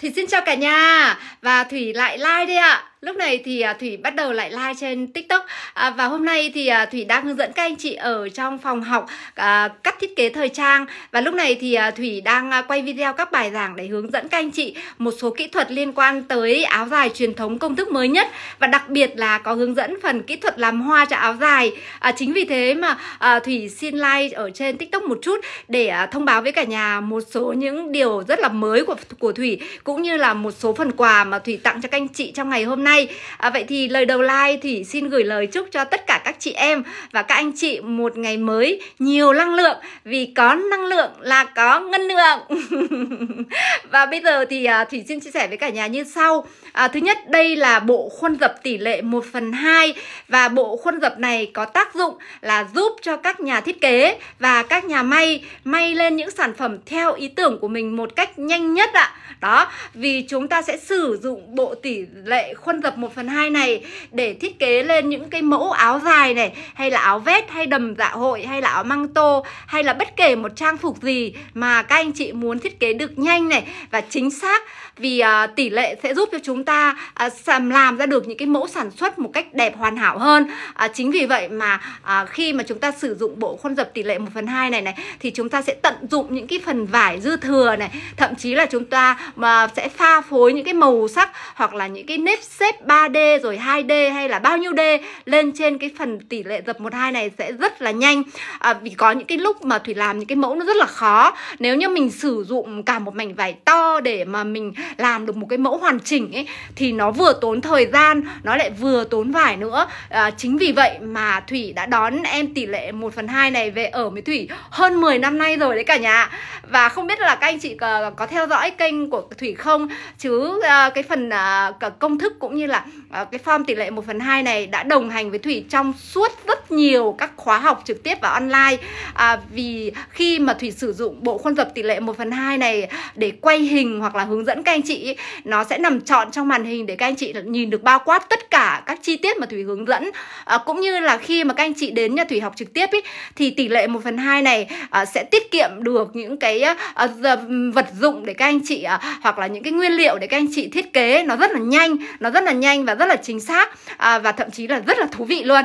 Thủy xin chào cả nhà và Thủy lại like đây ạ. Lúc này thì à, Thủy bắt đầu lại like trên TikTok à, và hôm nay thì à, Thủy đang hướng dẫn các anh chị ở trong phòng học à, cắt thiết kế thời trang và lúc này thì à, Thủy đang quay video các bài giảng để hướng dẫn các anh chị một số kỹ thuật liên quan tới áo dài truyền thống công thức mới nhất và đặc biệt là có hướng dẫn phần kỹ thuật làm hoa cho áo dài. À, chính vì thế mà à, Thủy xin like ở trên TikTok một chút để à, thông báo với cả nhà một số những điều rất là mới của của Thủy cũng như là một số phần quà mà Thủy tặng cho các anh chị trong ngày hôm nay. À, vậy thì lời đầu like Thủy xin gửi lời chúc cho tất cả các chị em và các anh chị một ngày mới nhiều năng lượng vì có năng lượng là có ngân lượng. Và bây giờ thì à, Thủy xin chia sẻ với cả nhà như sau. À, thứ nhất đây là bộ khuôn dập tỷ lệ 1 phần hai và bộ khuôn dập này có tác dụng là giúp cho các nhà thiết kế và các nhà may may lên những sản phẩm theo ý tưởng của mình một cách nhanh nhất ạ. Đó, vì chúng ta sẽ sử dụng bộ tỷ lệ khuôn dập 1 phần hai này để thiết kế lên những cái mẫu áo dài này hay là áo vest hay đầm dạ hội hay là áo măng tô hay là bất kể một trang phục gì mà các anh chị muốn thiết kế được nhanh này và chính xác vì à, tỷ lệ sẽ giúp cho chúng ta à, làm ra được những cái mẫu sản xuất một cách đẹp hoàn hảo hơn à, chính vì vậy mà khi mà chúng ta sử dụng bộ khuôn dập tỷ lệ 1 phần 2 này này thì chúng ta sẽ tận dụng những cái phần vải dư thừa này thậm chí là chúng ta mà sẽ pha phối những cái màu sắc hoặc là những cái nếp xếp 3D rồi 2D hay là bao nhiêu D lên trên cái phần tỷ lệ dập 12 này sẽ rất là nhanh à, vì có những cái lúc mà Thủy làm những cái mẫu nó rất là khó nếu như mình sử dụng cả một mảnh vải to to để mà mình làm được một cái mẫu hoàn chỉnh ấy thì nó vừa tốn thời gian nó lại vừa tốn vải nữa à, chính vì vậy mà thủy đã đón em tỷ lệ 1 phần hai này về ở với thủy hơn 10 năm nay rồi đấy cả nhà và không biết là các anh chị có, có theo dõi kênh của thủy không chứ à, cái phần à, công thức cũng như là à, cái form tỷ lệ 1 phần hai này đã đồng hành với thủy trong suốt rất nhiều các khóa học trực tiếp và online à, vì khi mà thủy sử dụng bộ khuôn dập tỷ lệ 1 phần hai này để quay quay hình hoặc là hướng dẫn các anh chị nó sẽ nằm trọn trong màn hình để các anh chị nhìn được bao quát tất cả các chi tiết mà Thủy hướng dẫn à, cũng như là khi mà các anh chị đến nhà Thủy học trực tiếp ý, thì tỷ lệ 1 phần hai này à, sẽ tiết kiệm được những cái à, à vật dụng để các anh chị à, hoặc là những cái nguyên liệu để các anh chị thiết kế nó rất là nhanh nó rất là nhanh và rất là chính xác à, và thậm chí là rất là thú vị luôn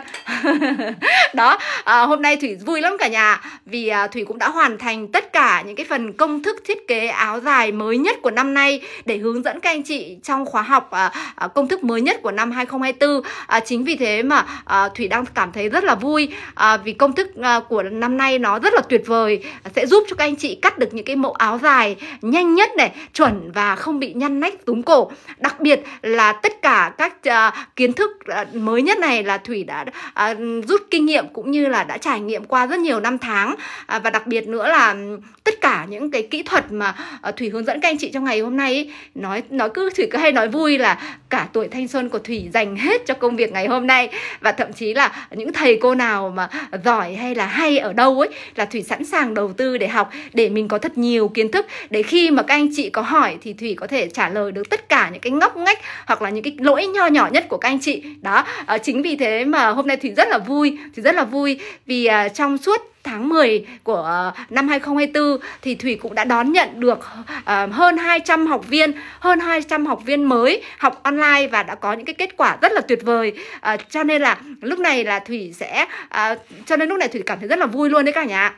đó à, hôm nay Thủy vui lắm cả nhà vì à, Thủy cũng đã hoàn thành tất cả những cái phần công thức thiết kế áo dài mới nhất của năm nay để hướng dẫn các anh chị trong khóa học à, à, công thức mới nhất của năm 2024. À, chính vì thế mà à, Thủy đang cảm thấy rất là vui à, vì công thức à, của năm nay nó rất là tuyệt vời sẽ giúp cho các anh chị cắt được những cái mẫu áo dài nhanh nhất này, chuẩn và không bị nhăn nách túng cổ. Đặc biệt là tất cả các à, kiến thức à, mới nhất này là Thủy đã à, rút kinh nghiệm cũng như là đã trải nghiệm qua rất nhiều năm tháng à, và đặc biệt nữa là tất cả những cái kỹ thuật mà à, Thủy hướng dẫn dẫn các anh chị trong ngày hôm nay ý, nói nói cứ thủy cứ hay nói vui là cả tuổi thanh xuân của thủy dành hết cho công việc ngày hôm nay và thậm chí là những thầy cô nào mà giỏi hay là hay ở đâu ấy là thủy sẵn sàng đầu tư để học để mình có thật nhiều kiến thức để khi mà các anh chị có hỏi thì thủy có thể trả lời được tất cả những cái ngóc ngách hoặc là những cái lỗi nho nhỏ nhất của các anh chị đó à, chính vì thế mà hôm nay thủy rất là vui thủy rất là vui vì à, trong suốt tháng 10 của ờ, năm 2024 thì Thủy cũng đã đón nhận được ờ, hơn 200 học viên, hơn 200 học viên mới học online và đã có những cái kết quả rất là tuyệt vời. Ờ, cho nên là lúc này là Thủy sẽ cho nên lúc này Thủy cảm thấy rất là vui luôn đấy cả nhà ạ.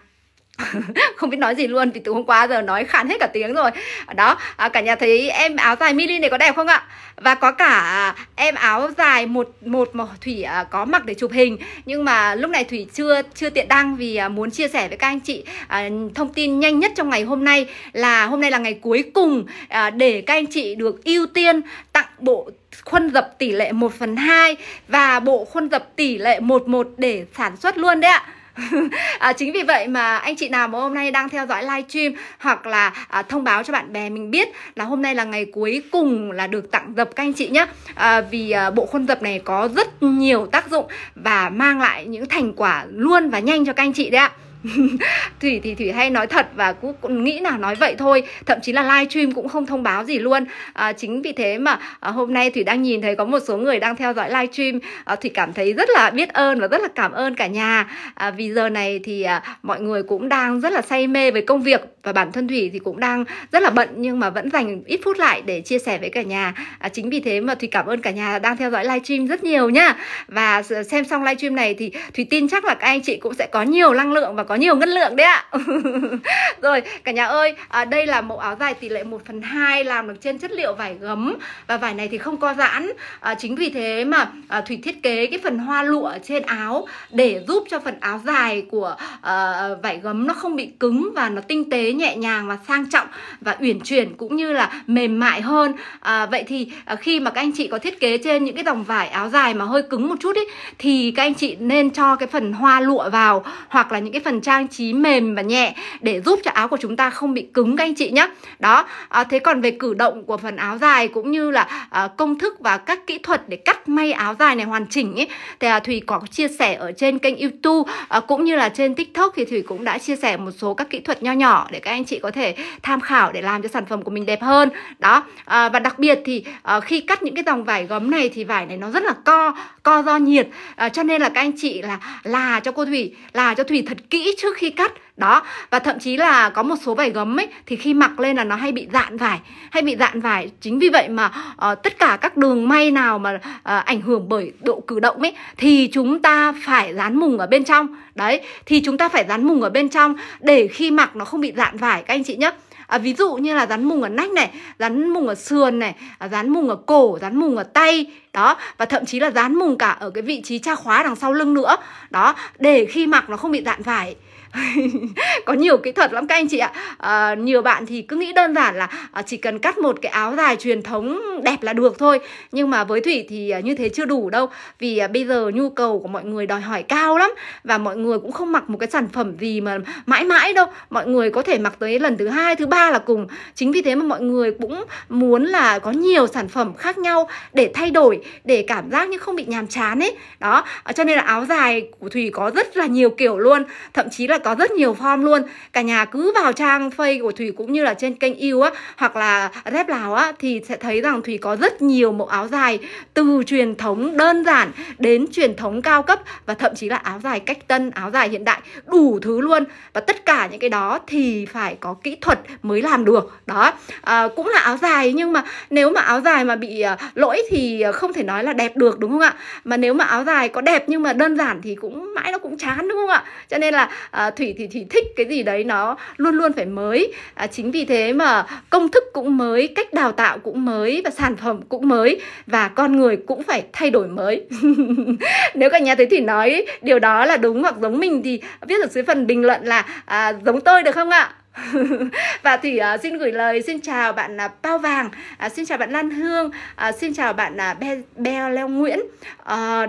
không biết nói gì luôn vì từ hôm qua giờ nói khản hết cả tiếng rồi đó à, cả nhà thấy em áo dài mini này có đẹp không ạ và có cả à, em áo dài một một mà thủy à, có mặc để chụp hình nhưng mà lúc này thủy chưa chưa tiện đăng vì à, muốn chia sẻ với các anh chị à, thông tin nhanh nhất trong ngày hôm nay là hôm nay là ngày cuối cùng à, để các anh chị được ưu tiên tặng bộ khuôn dập tỷ lệ 1 phần 2 và bộ khuôn dập tỷ lệ 11 để sản xuất luôn đấy ạ à, chính vì vậy mà anh chị nào mà hôm nay đang theo dõi live stream hoặc là à, thông báo cho bạn bè mình biết là hôm nay là ngày cuối cùng là được tặng dập các anh chị nhé à, vì à, bộ khuôn dập này có rất nhiều tác dụng và mang lại những thành quả luôn và nhanh cho các anh chị đấy ạ thủy thì thủy hay nói thật và cũng nghĩ nào nói vậy thôi thậm chí là live stream cũng không thông báo gì luôn à, chính vì thế mà à, hôm nay thủy đang nhìn thấy có một số người đang theo dõi live stream à, thủy cảm thấy rất là biết ơn và rất là cảm ơn cả nhà à, vì giờ này thì à, mọi người cũng đang rất là say mê với công việc và bản thân Thủy thì cũng đang rất là bận nhưng mà vẫn dành ít phút lại để chia sẻ với cả nhà. À, chính vì thế mà Thủy cảm ơn cả nhà đang theo dõi livestream rất nhiều nhá. Và xem xong livestream này thì Thủy tin chắc là các anh chị cũng sẽ có nhiều năng lượng và có nhiều ngân lượng đấy ạ. Rồi, cả nhà ơi, à, đây là mẫu áo dài tỷ lệ 1 phần hai làm được trên chất liệu vải gấm và vải này thì không co giãn. À, chính vì thế mà à, Thủy thiết kế cái phần hoa lụa trên áo để giúp cho phần áo dài của à, vải gấm nó không bị cứng và nó tinh tế nhẹ nhàng và sang trọng và uyển chuyển cũng như là mềm mại hơn à, vậy thì à, khi mà các anh chị có thiết kế trên những cái dòng vải áo dài mà hơi cứng một chút ý, thì các anh chị nên cho cái phần hoa lụa vào hoặc là những cái phần trang trí mềm và nhẹ để giúp cho áo của chúng ta không bị cứng các anh chị nhé đó à, thế còn về cử động của phần áo dài cũng như là à, công thức và các kỹ thuật để cắt may áo dài này hoàn chỉnh ý, thì à, thùy có chia sẻ ở trên kênh youtube à, cũng như là trên tiktok thì thùy cũng đã chia sẻ một số các kỹ thuật nho nhỏ để các anh chị có thể tham khảo để làm cho sản phẩm của mình đẹp hơn đó à, và đặc biệt thì à, khi cắt những cái dòng vải gấm này thì vải này nó rất là co co do nhiệt à, cho nên là các anh chị là là cho cô thủy là cho thủy thật kỹ trước khi cắt đó và thậm chí là có một số vải gấm ấy thì khi mặc lên là nó hay bị dạn vải hay bị dạn vải chính vì vậy mà uh, tất cả các đường may nào mà uh, ảnh hưởng bởi độ cử động ấy thì chúng ta phải dán mùng ở bên trong đấy thì chúng ta phải dán mùng ở bên trong để khi mặc nó không bị dạn vải các anh chị nhé à, ví dụ như là rắn mùng ở nách này rắn mùng ở sườn này à, rắn mùng ở cổ rắn mùng ở tay đó và thậm chí là rán mùng cả ở cái vị trí tra khóa đằng sau lưng nữa đó để khi mặc nó không bị dạn vải có nhiều kỹ thuật lắm các anh chị ạ à, nhiều bạn thì cứ nghĩ đơn giản là ờ, chỉ cần cắt một cái áo dài truyền thống đẹp là được thôi nhưng mà với thủy thì ờ, như thế chưa đủ đâu vì bây giờ nhu cầu của mọi người đòi hỏi cao lắm và mọi người cũng không mặc một cái sản phẩm gì mà mãi mãi đâu mọi người có thể mặc tới lần thứ hai thứ ba là cùng chính vì thế mà mọi người cũng muốn là có nhiều sản phẩm khác nhau để thay đổi để cảm giác như không bị nhàm chán ấy đó cho nên là áo dài của thủy có rất là nhiều kiểu luôn thậm chí là có rất nhiều form luôn cả nhà cứ vào trang face của thủy cũng như là trên kênh yêu á hoặc là rep lào á thì sẽ thấy rằng thủy có rất nhiều mẫu áo dài từ truyền thống đơn giản đến truyền thống cao cấp và thậm chí là áo dài cách tân áo dài hiện đại đủ thứ luôn và tất cả những cái đó thì phải có kỹ thuật mới làm được đó à, cũng là áo dài nhưng mà nếu mà áo dài mà bị à, lỗi thì không thể nói là đẹp được đúng không ạ mà nếu mà áo dài có đẹp nhưng mà đơn giản thì cũng mãi nó cũng chán đúng không ạ cho nên là à, thủy thì thủy thích cái gì đấy nó luôn luôn phải mới à, chính vì thế mà công thức cũng mới cách đào tạo cũng mới và sản phẩm cũng mới và con người cũng phải thay đổi mới nếu cả nhà thấy thủy nói điều đó là đúng hoặc giống mình thì viết ở dưới phần bình luận là à, giống tôi được không ạ và thủy uh, à, xin gửi lời xin chào bạn uh, à, bao vàng uh, xin chào bạn lan hương uh, xin chào bạn uh, be, beo leo nguyễn uh,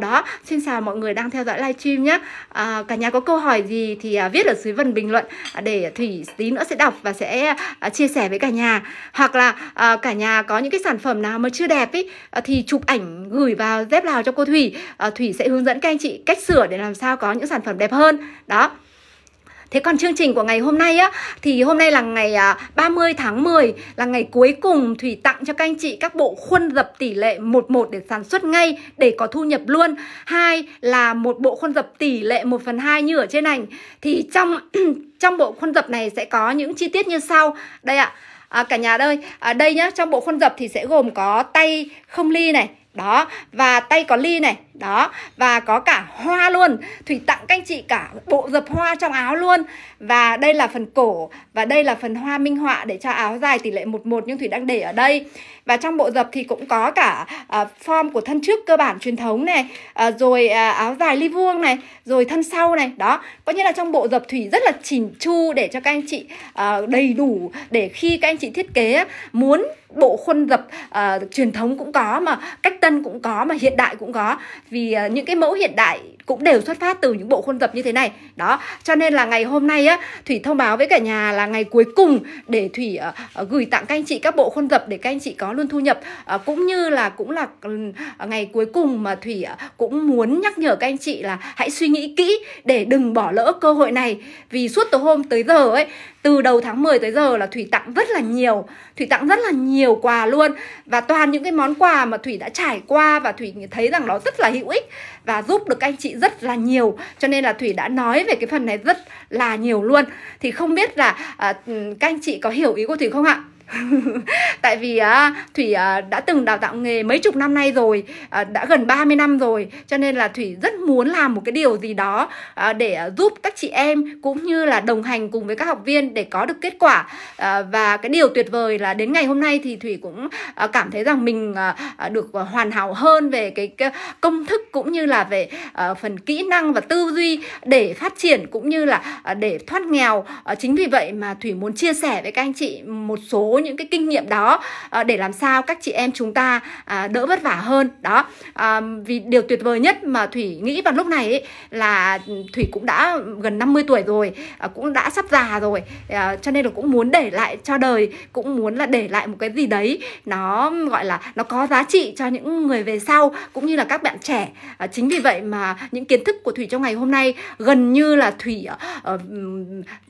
đó xin chào mọi người đang theo dõi livestream nhé uh, ờ, cả nhà có câu hỏi gì thì uh, viết ở dưới phần bình luận để thủy tí nữa sẽ đọc và sẽ uh, chia sẻ với cả nhà hoặc là uh, cả nhà có những cái sản phẩm nào mà chưa đẹp ý, uh, thì chụp ảnh gửi vào dép lào cho cô thủy uh, thủy sẽ hướng dẫn các anh chị cách sửa để làm sao có những sản phẩm đẹp hơn đó Thế còn chương trình của ngày hôm nay á thì hôm nay là ngày 30 à, tháng 10 là ngày cuối cùng Thủy tặng cho các anh chị các bộ khuôn dập tỷ lệ 11 để sản xuất ngay để có thu nhập luôn. Hai là một bộ khuôn dập tỷ lệ 1 phần 2 như ở trên ảnh thì trong trong bộ khuôn dập này sẽ có những chi tiết như sau. Đây ạ. À, cả nhà ơi, ở à, đây nhá, trong bộ khuôn dập thì sẽ gồm có tay không ly này, đó và tay có ly này đó và có cả hoa luôn thủy tặng các anh chị cả bộ dập hoa trong áo luôn và đây là phần cổ và đây là phần hoa minh họa để cho áo dài tỷ lệ 11 nhưng thủy đang để ở đây và trong bộ dập thì cũng có cả uh, form của thân trước cơ bản truyền thống này uh, rồi uh, áo dài ly vuông này rồi thân sau này đó có nghĩa là trong bộ dập thủy rất là chỉnh chu để cho các anh chị uh, đầy đủ để khi các anh chị thiết kế muốn bộ khuôn dập uh, truyền thống cũng có mà cách tân cũng có mà hiện đại cũng có vì ờ, những cái mẫu hiện đại cũng đều xuất phát từ những bộ khuôn tập như thế này đó cho nên là ngày hôm nay á thủy thông báo với cả nhà là ngày cuối cùng để thủy uh, gửi tặng các anh chị các bộ khuôn tập để các anh chị có luôn thu nhập uh, cũng như là cũng là ừ, ngày cuối cùng mà thủy uh, cũng muốn nhắc nhở các anh chị là hãy suy nghĩ kỹ để đừng bỏ lỡ cơ hội này vì suốt từ hôm tới giờ ấy từ đầu tháng 10 tới giờ là Thủy tặng rất là nhiều Thủy tặng rất là nhiều quà luôn Và toàn những cái món quà mà Thủy đã trải qua Và Thủy thấy rằng nó rất là hữu ích và giúp được anh chị rất là nhiều cho nên là thủy đã nói về cái phần này rất là nhiều luôn thì không biết là à, ừ, các anh chị có hiểu ý của thủy không ạ tại vì á à, thủy à, đã từng đào tạo nghề mấy chục năm nay rồi à, đã gần 30 năm rồi cho nên là thủy rất muốn làm một cái điều gì đó để giúp các chị em cũng như là đồng hành cùng với các học viên để có được kết quả và cái điều tuyệt vời là đến ngày hôm nay thì thủy cũng cảm thấy rằng mình được hoàn hảo hơn về cái công thức cũng như là về phần kỹ năng và tư duy để phát triển cũng như là để thoát nghèo chính vì vậy mà thủy muốn chia sẻ với các anh chị một số những cái kinh nghiệm đó à, để làm sao các chị em chúng ta à, đỡ vất vả hơn đó à, vì điều tuyệt vời nhất mà thủy nghĩ vào lúc này ấy, là ừ, thủy cũng đã gần 50 tuổi rồi à, cũng đã sắp già rồi à, cho nên là cũng muốn để lại cho đời cũng muốn là để lại một cái gì đấy nó gọi là nó có giá trị cho những người về sau cũng như là các bạn trẻ à, chính vì vậy mà những kiến thức của thủy trong ngày hôm nay gần như là thủy uh,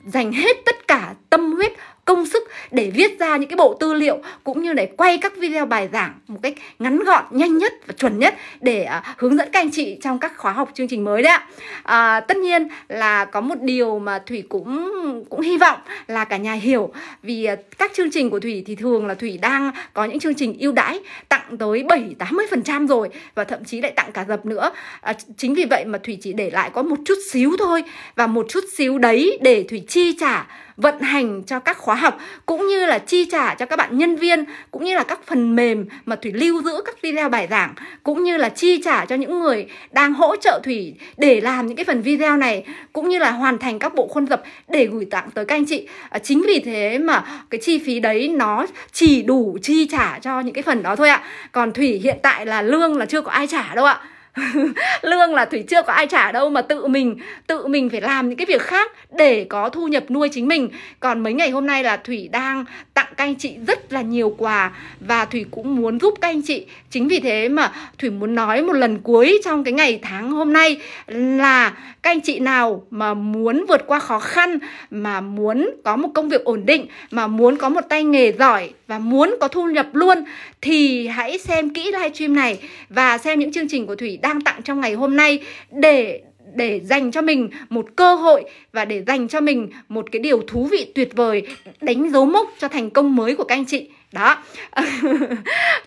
dành hết tất cả tâm huyết công sức để viết ra những cái bộ tư liệu cũng như để quay các video bài giảng một cách ngắn gọn nhanh nhất và chuẩn nhất để uh, hướng dẫn các anh chị trong các khóa học chương trình mới đấy ạ à, tất nhiên là có một điều mà thủy cũng cũng hy vọng là cả nhà hiểu vì à, các chương trình của thủy thì thường là thủy đang có những chương trình ưu đãi tặng tới 7 80 phần trăm rồi và thậm chí lại tặng cả dập nữa à, chính vì vậy mà thủy chỉ để lại có một chút xíu thôi và một chút xíu đấy để thủy chi trả vận hành cho các khóa học cũng như là chi trả cho các bạn nhân viên cũng như là các phần mềm mà Thủy lưu giữ các video bài giảng cũng như là chi trả cho những người đang hỗ trợ Thủy để làm những cái phần video này cũng như là hoàn thành các bộ khuôn dập để gửi tặng tới các anh chị. À, chính vì thế mà cái chi phí đấy nó chỉ đủ chi trả cho những cái phần đó thôi ạ. Còn Thủy hiện tại là lương là chưa có ai trả đâu ạ. lương là thủy chưa có ai trả đâu mà tự mình tự mình phải làm những cái việc khác để có thu nhập nuôi chính mình còn mấy ngày hôm nay là thủy đang tặng các anh chị rất là nhiều quà và thủy cũng muốn giúp các anh chị chính vì thế mà thủy muốn nói một lần cuối trong cái ngày tháng hôm nay là các anh chị nào mà muốn vượt qua khó khăn mà muốn có một công việc ổn định mà muốn có một tay nghề giỏi và muốn có thu nhập luôn thì hãy xem kỹ livestream này và xem những chương trình của thủy đang tặng trong ngày hôm nay để để dành cho mình một cơ hội và để dành cho mình một cái điều thú vị tuyệt vời đánh dấu mốc cho thành công mới của các anh chị đó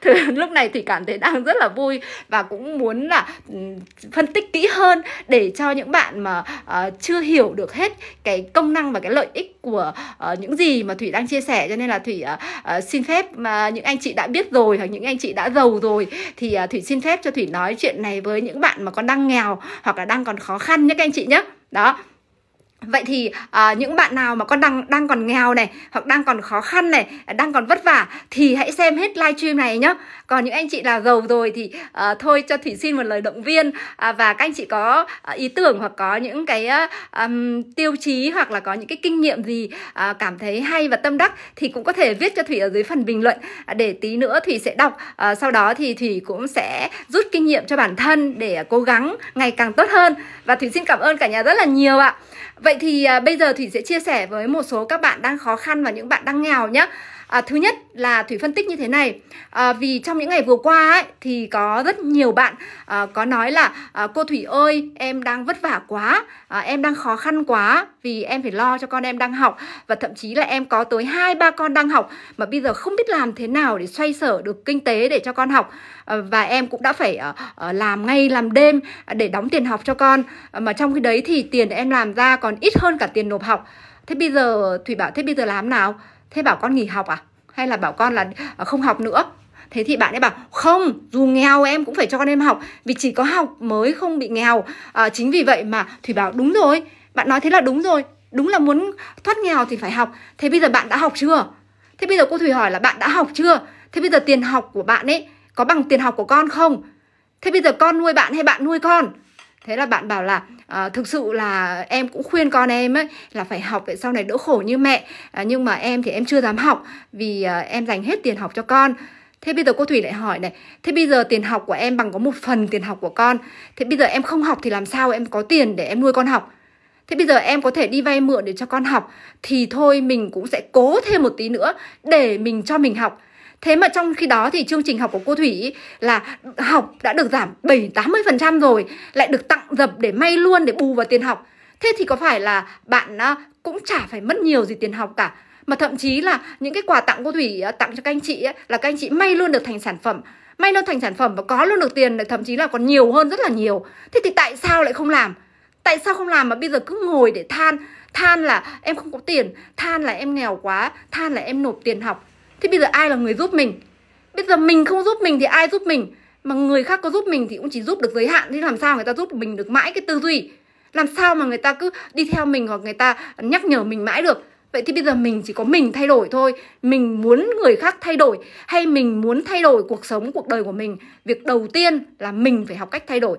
lúc này thì cảm thấy đang rất là vui và cũng muốn là ừ, phân tích kỹ hơn để cho những bạn mà uh, chưa hiểu được hết cái công năng và cái lợi ích của uh, những gì mà thủy đang chia sẻ cho nên là thủy uh, uh, xin phép mà những anh chị đã biết rồi hoặc những anh chị đã giàu rồi thì uh, thủy xin phép cho thủy nói chuyện này với những bạn mà còn đang nghèo hoặc là đang còn khó khăn nhé các anh chị nhé đó vậy thì à, những bạn nào mà con đang đang còn nghèo này hoặc đang còn khó khăn này đang còn vất vả thì hãy xem hết livestream này nhá còn những anh chị là gầu rồi thì à, thôi cho thủy xin một lời động viên à, và các anh chị có à, ý tưởng hoặc có những cái à, um, tiêu chí hoặc là có những cái kinh nghiệm gì à, cảm thấy hay và tâm đắc thì cũng có thể viết cho thủy ở dưới phần bình luận à, để tí nữa thủy sẽ đọc à, sau đó thì thủy cũng sẽ rút kinh nghiệm cho bản thân để cố gắng ngày càng tốt hơn và thủy xin cảm ơn cả nhà rất là nhiều ạ vậy Vậy thì à, bây giờ Thủy sẽ chia sẻ với một số các bạn đang khó khăn và những bạn đang nghèo nhé à, thứ nhất là thủy phân tích như thế này à, vì trong những ngày vừa qua ấy, thì có rất nhiều bạn à, có nói là à, cô thủy ơi em đang vất vả quá à, em đang khó khăn quá vì em phải lo cho con em đang học và thậm chí là em có tới hai ba con đang học mà bây giờ không biết làm thế nào để xoay sở được kinh tế để cho con học à, và em cũng đã phải ờ, ờ, làm ngay làm đêm để đóng tiền học cho con à, mà trong khi đấy thì tiền em làm ra còn ít hơn cả tiền nộp học thế bây giờ thủy bảo thế bây giờ làm nào thế bảo con nghỉ học à hay là bảo con là ờ, không học nữa thế thì bạn ấy bảo không dù nghèo em cũng phải cho con em học vì chỉ có học mới không bị nghèo à, chính vì vậy mà thủy bảo đúng rồi bạn nói thế là đúng rồi đúng là muốn thoát nghèo thì phải học thế bây giờ bạn đã học chưa thế bây giờ cô thủy hỏi là bạn đã học chưa thế bây giờ tiền học của bạn ấy có bằng tiền học của con không thế bây giờ con nuôi bạn hay bạn nuôi con thế là bạn bảo là à, thực sự là em cũng khuyên con em ấy là phải học để sau này đỡ khổ như mẹ à, nhưng mà em thì em chưa dám học vì à, em dành hết tiền học cho con Thế bây giờ cô Thủy lại hỏi này Thế bây giờ tiền học của em bằng có một phần tiền học của con Thế bây giờ em không học thì làm sao em có tiền để em nuôi con học Thế bây giờ em có thể đi vay mượn để cho con học Thì thôi mình cũng sẽ cố thêm một tí nữa để mình cho mình học Thế mà trong khi đó thì chương trình học của cô Thủy là học đã được giảm 7 80% rồi, lại được tặng dập để may luôn để bù vào tiền học. Thế thì có phải là bạn à, cũng chả phải mất nhiều gì tiền học cả mà thậm chí là những cái quà tặng cô Thủy à, tặng cho các anh chị là các anh chị may luôn được thành sản phẩm may luôn thành sản phẩm và có luôn được tiền thậm chí là còn nhiều hơn rất là nhiều thế thì tại sao lại không làm tại sao không làm mà bây giờ cứ ngồi để than than là em không có tiền than là em nghèo quá than là em nộp tiền học Thế bây giờ ai là người giúp mình? Bây giờ mình không giúp mình thì ai giúp mình? Mà người khác có giúp mình thì cũng chỉ giúp được giới hạn Thế làm sao người ta giúp mình được mãi cái tư duy Làm sao mà người ta cứ đi theo mình hoặc người ta nhắc nhở mình mãi được Vậy thì bây giờ mình chỉ có mình thay đổi thôi Mình muốn người khác thay đổi Hay mình muốn thay đổi cuộc sống, cuộc đời của mình Việc đầu tiên là mình phải học cách thay đổi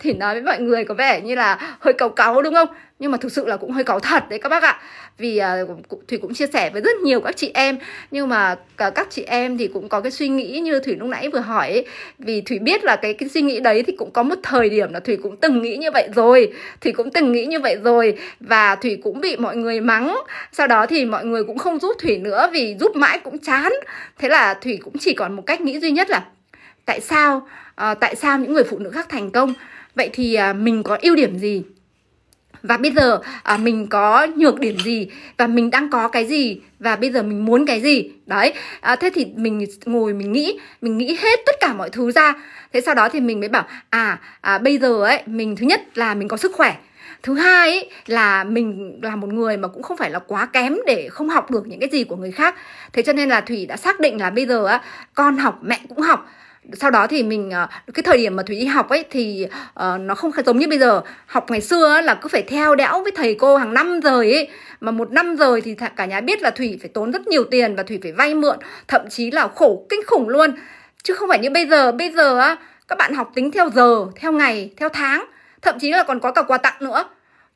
thì nói với mọi người có vẻ như là hơi cáu cáu đúng không nhưng mà thực sự là cũng hơi cáu thật đấy các bác ạ vì uh, thủy cũng chia sẻ với rất nhiều các chị em nhưng mà cả à, các chị em thì cũng có cái suy nghĩ như thủy lúc nãy vừa hỏi ấy. vì thủy biết là cái cái suy nghĩ đấy thì cũng có một thời điểm là thủy cũng từng nghĩ như vậy rồi thủy cũng từng nghĩ như vậy rồi và thủy cũng bị mọi người mắng sau đó thì mọi người cũng không giúp thủy nữa vì giúp mãi cũng chán thế là thủy cũng chỉ còn một cách nghĩ duy nhất là tại sao Ờ, tại sao những người phụ nữ khác thành công vậy thì à, mình có ưu điểm gì và bây giờ à, mình có nhược điểm gì và mình đang có cái gì và bây giờ mình muốn cái gì đấy à, thế thì mình ngồi mình nghĩ mình nghĩ hết tất cả mọi thứ ra thế sau đó thì mình mới bảo à, à bây giờ ấy mình thứ nhất là mình có sức khỏe thứ hai ấy, là mình là một người mà cũng không phải là quá kém để không học được những cái gì của người khác thế cho nên là thủy đã xác định là bây giờ á, con học mẹ cũng học sau đó thì mình ờ, cái thời điểm mà thủy đi học ấy thì uh, nó không giống như bây giờ học ngày xưa ấy, là cứ phải theo đẽo với thầy cô hàng năm rồi ấy mà một năm rồi thì cả nhà biết là thủy phải tốn rất nhiều tiền và thủy phải vay mượn thậm chí là khổ kinh khủng luôn chứ không phải như bây giờ bây giờ á các bạn học tính theo giờ theo ngày theo tháng thậm chí là còn có cả quà tặng nữa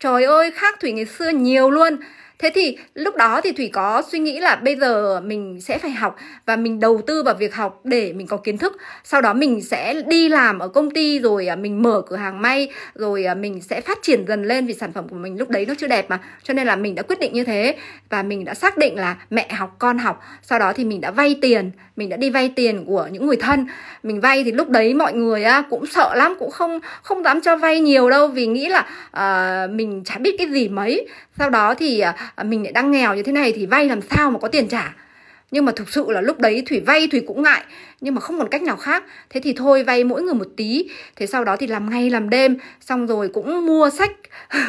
trời ơi khác thủy ngày xưa nhiều luôn Thế thì lúc đó thì Thủy có suy nghĩ là bây giờ mình sẽ phải học và mình đầu tư vào việc học để mình có kiến thức. Sau đó mình sẽ đi làm ở công ty rồi à, mình mở cửa hàng may rồi à, mình sẽ phát triển dần lên vì sản phẩm của mình lúc đấy nó chưa đẹp mà. Cho nên là mình đã quyết định như thế và mình đã xác định là mẹ học con học. Sau đó thì mình đã vay tiền, mình đã đi vay tiền của những người thân. Mình vay thì lúc đấy mọi người cũng sợ lắm, cũng không không dám cho vay nhiều đâu vì nghĩ là uh, mình chả biết cái gì mấy. Sau đó thì uh, À, mình lại đang nghèo như thế này thì vay làm sao mà có tiền trả nhưng mà thực sự là lúc đấy thủy vay thủy cũng ngại nhưng mà không còn cách nào khác thế thì thôi vay mỗi người một tí thế sau đó thì làm ngay làm đêm xong rồi cũng mua sách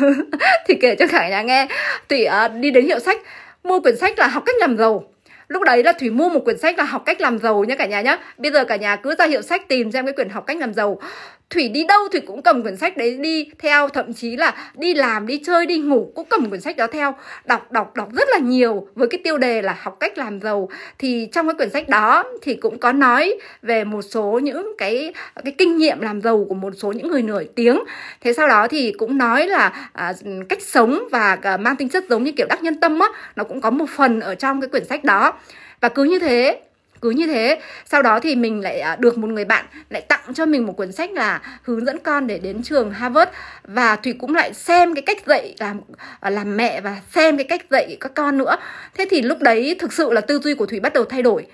thì kể cho cả nhà nghe thủy uh, đi đến hiệu sách mua quyển sách là học cách làm giàu lúc đấy là thủy mua một quyển sách là học cách làm giàu nhé cả nhà nhé bây giờ cả nhà cứ ra hiệu sách tìm xem cái quyển học cách làm giàu Thủy đi đâu Thủy cũng cầm quyển sách đấy đi theo Thậm chí là đi làm, đi chơi, đi ngủ Cũng cầm quyển sách đó theo Đọc, đọc, đọc rất là nhiều Với cái tiêu đề là học cách làm giàu Thì trong cái quyển sách đó thì cũng có nói Về một số những cái cái kinh nghiệm làm giàu Của một số những người nổi tiếng Thế sau đó thì cũng nói là à, Cách sống và à, mang tính chất giống như kiểu đắc nhân tâm á Nó cũng có một phần ở trong cái quyển sách đó và cứ như thế cứ như thế sau đó thì mình lại à, được một người bạn lại tặng cho mình một cuốn sách là hướng dẫn con để đến trường Harvard và Thủy cũng lại xem cái cách dạy làm à, làm mẹ và xem cái cách dạy các con nữa thế thì lúc đấy thực sự là tư duy của Thủy bắt đầu thay đổi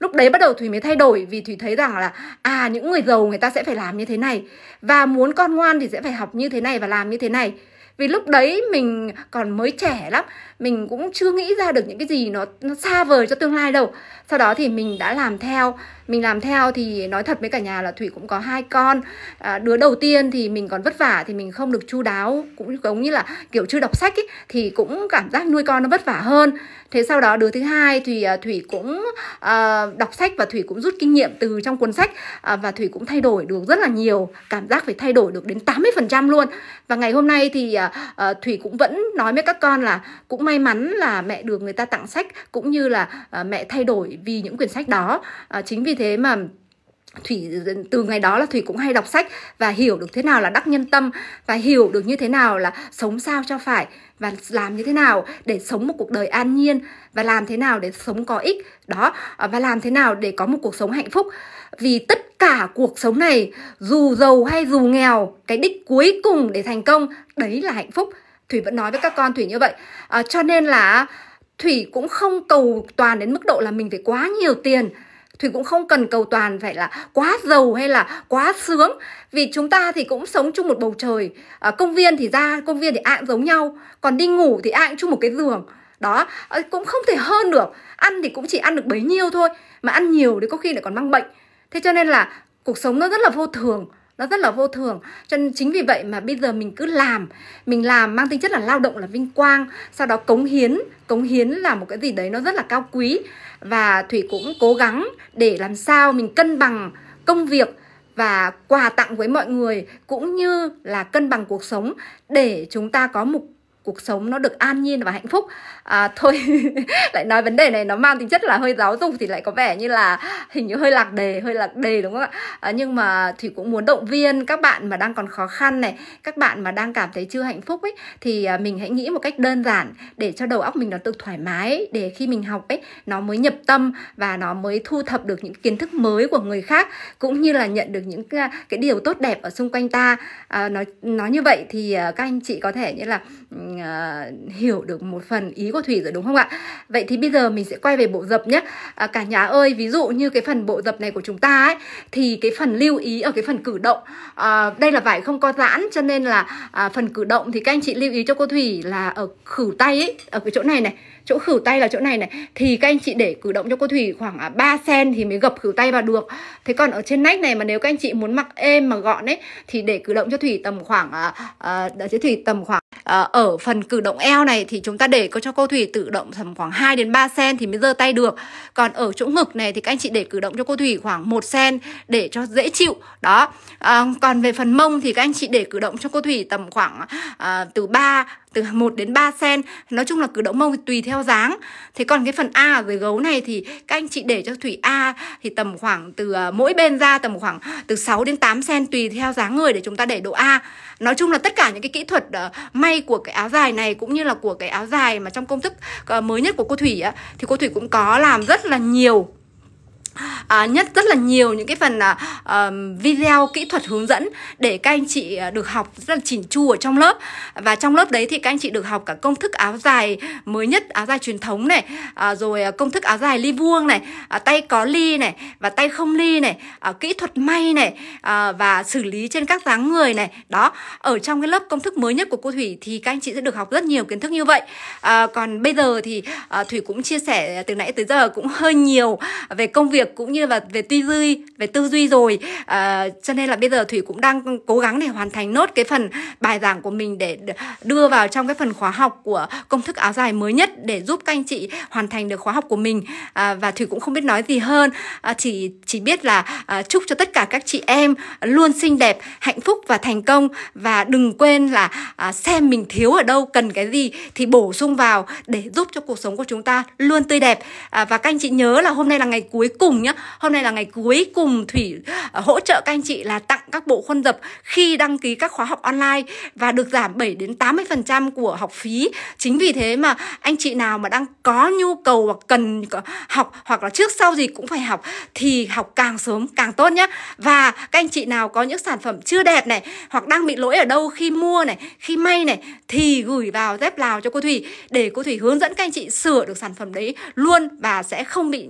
lúc đấy bắt đầu thủy mới thay đổi vì thủy thấy rằng là à những người giàu người ta sẽ phải làm như thế này và muốn con ngoan thì sẽ phải học như thế này và làm như thế này vì lúc đấy mình còn mới trẻ lắm mình cũng chưa nghĩ ra được những cái gì nó, nó xa vời cho tương lai đâu sau đó thì mình đã làm theo mình làm theo thì nói thật với cả nhà là thủy cũng có hai con à, đứa đầu tiên thì mình còn vất vả thì mình không được chu đáo cũng giống như là kiểu chưa đọc sách ấy, thì cũng cảm giác nuôi con nó vất vả hơn thế sau đó đứa thứ hai thì à, thủy cũng à, đọc sách và thủy cũng rút kinh nghiệm từ trong cuốn sách à, và thủy cũng thay đổi được rất là nhiều cảm giác phải thay đổi được đến 80% luôn và ngày hôm nay thì à, à, thủy cũng vẫn nói với các con là cũng may mắn là mẹ được người ta tặng sách cũng như là à, mẹ thay đổi vì những quyển sách đó à, chính vì thế mà Thủy từ ngày đó là Thủy cũng hay đọc sách và hiểu được thế nào là đắc nhân tâm và hiểu được như thế nào là sống sao cho phải và làm như thế nào để sống một cuộc đời an nhiên và làm thế nào để sống có ích đó ờ, và làm thế nào để có một cuộc sống hạnh phúc vì tất cả cuộc sống này dù giàu hay dù nghèo cái đích cuối cùng để thành công đấy là hạnh phúc Thủy vẫn nói với các con Thủy như vậy à, cho nên là Thủy cũng không cầu toàn đến mức độ là mình phải quá nhiều tiền Thủy cũng không cần cầu toàn phải là quá giàu hay là quá sướng vì chúng ta thì cũng sống chung một bầu trời à, công viên thì ra công viên thì ai cũng giống nhau còn đi ngủ thì ai cũng chung một cái giường đó à, cũng không thể hơn được ăn thì cũng chỉ ăn được bấy nhiêu thôi mà ăn nhiều thì có khi lại còn mang bệnh thế cho nên là cuộc sống nó rất là vô thường nó rất là vô thường cho nên chính vì vậy mà bây giờ mình cứ làm mình làm mang tính chất là lao động là vinh quang sau đó cống hiến cống hiến là một cái gì đấy nó rất là cao quý và thủy cũng cố gắng để làm sao mình cân bằng công việc và quà tặng với mọi người cũng như là cân bằng cuộc sống để chúng ta có mục cuộc sống nó được an nhiên và hạnh phúc à, thôi lại nói vấn đề này nó mang tính chất là hơi giáo dục thì lại có vẻ như là hình như hơi lạc đề hơi lạc đề đúng không ạ à, nhưng mà thì cũng muốn động viên các bạn mà đang còn khó khăn này các bạn mà đang cảm thấy chưa hạnh phúc ấy thì à, mình hãy nghĩ một cách đơn giản để cho đầu óc mình nó được thoải mái để khi mình học ấy nó mới nhập tâm và nó mới thu thập được những kiến thức mới của người khác cũng như là nhận được những cái, à, cái điều tốt đẹp ở xung quanh ta à, nó nó như vậy thì à, các anh chị có thể như là uh, hiểu được một phần ý của thủy rồi đúng không ạ vậy thì bây giờ mình sẽ quay về bộ dập nhé à, cả nhà ơi ví dụ như cái phần bộ dập này của chúng ta ấy thì cái phần lưu ý ở cái phần cử động à, đây là vải không có giãn cho nên là à, phần cử động thì các anh chị lưu ý cho cô thủy là ở khử tay ấy ở cái chỗ này này chỗ khử tay là chỗ này này thì các anh chị để cử động cho cô thủy khoảng 3 à, sen thì mới gập khử tay vào được thế còn ở trên nách này mà nếu các anh chị muốn mặc êm mà gọn ấy thì để cử động cho thủy tầm khoảng à, à, để uh, uh, thủy tầm khoảng uh, ở phần cử động eo này thì chúng ta để cho cô thủy tự động tầm khoảng 2 đến 3 sen thì mới giơ tay được còn ở chỗ ngực này thì các anh chị để cử động cho cô thủy khoảng 1 sen để cho dễ chịu đó à, còn về phần mông thì các anh chị để cử động cho cô thủy tầm khoảng à, từ 3 từ 1 đến 3 sen nói chung là cứ đậu mông thì tùy theo dáng thế còn cái phần a ở dưới gấu này thì các anh chị để cho thủy a thì tầm khoảng từ à, mỗi bên ra tầm khoảng từ 6 đến 8 sen tùy theo dáng người để chúng ta để độ a nói chung là tất cả những cái kỹ thuật à, may của cái áo dài này cũng như là của cái áo dài mà trong công thức à, mới nhất của cô thủy á thì cô thủy cũng có làm rất là nhiều à, nhất rất là nhiều những cái phần à, video kỹ thuật hướng dẫn để các anh chị à, được học rất là chỉnh chu ở trong lớp và trong lớp đấy thì các anh chị được học cả công thức áo dài mới nhất áo dài truyền thống này à, rồi à, công thức áo dài ly vuông này à, tay có ly này và tay không ly này à, kỹ thuật may này à, và xử lý trên các dáng người này đó ở trong cái lớp công thức mới nhất của cô thủy thì các anh chị sẽ được học rất nhiều kiến thức như vậy à, còn bây giờ thì à, thủy cũng chia sẻ từ nãy tới giờ cũng hơi nhiều về công việc việc cũng như là về tư duy về tư duy rồi à, cho nên là bây giờ thủy cũng đang cố gắng để hoàn thành nốt cái phần bài giảng của mình để đưa vào trong cái phần khóa học của công thức áo dài mới nhất để giúp các anh chị hoàn thành được khóa học của mình à, và thủy cũng không biết nói gì hơn à, chỉ chỉ biết là à, chúc cho tất cả các chị em luôn xinh đẹp hạnh phúc và thành công và đừng quên là à, xem mình thiếu ở đâu cần cái gì thì bổ sung vào để giúp cho cuộc sống của chúng ta luôn tươi đẹp à, và các anh chị nhớ là hôm nay là ngày cuối cùng cùng nhá hôm nay là ngày cuối cùng thủy ờ, hỗ trợ các anh chị là tặng các bộ khuôn dập khi đăng ký các khóa học online và được giảm 7 đến 80% của học phí chính vì thế mà anh chị nào mà đang có nhu cầu hoặc cần học hoặc là trước sau gì cũng phải học thì học càng sớm càng tốt nhé và các anh chị nào có những sản phẩm chưa đẹp này hoặc đang bị lỗi ở đâu khi mua này khi may này thì gửi vào dép lào cho cô thủy để cô thủy hướng dẫn các anh chị sửa được sản phẩm đấy luôn và sẽ không bị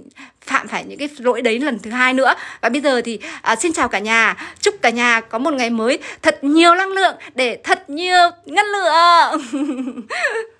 phạm phải những cái lỗi đấy lần thứ hai nữa và bây giờ thì à, xin chào cả nhà chúc cả nhà có một ngày mới thật nhiều năng lượng để thật nhiều ngăn lượng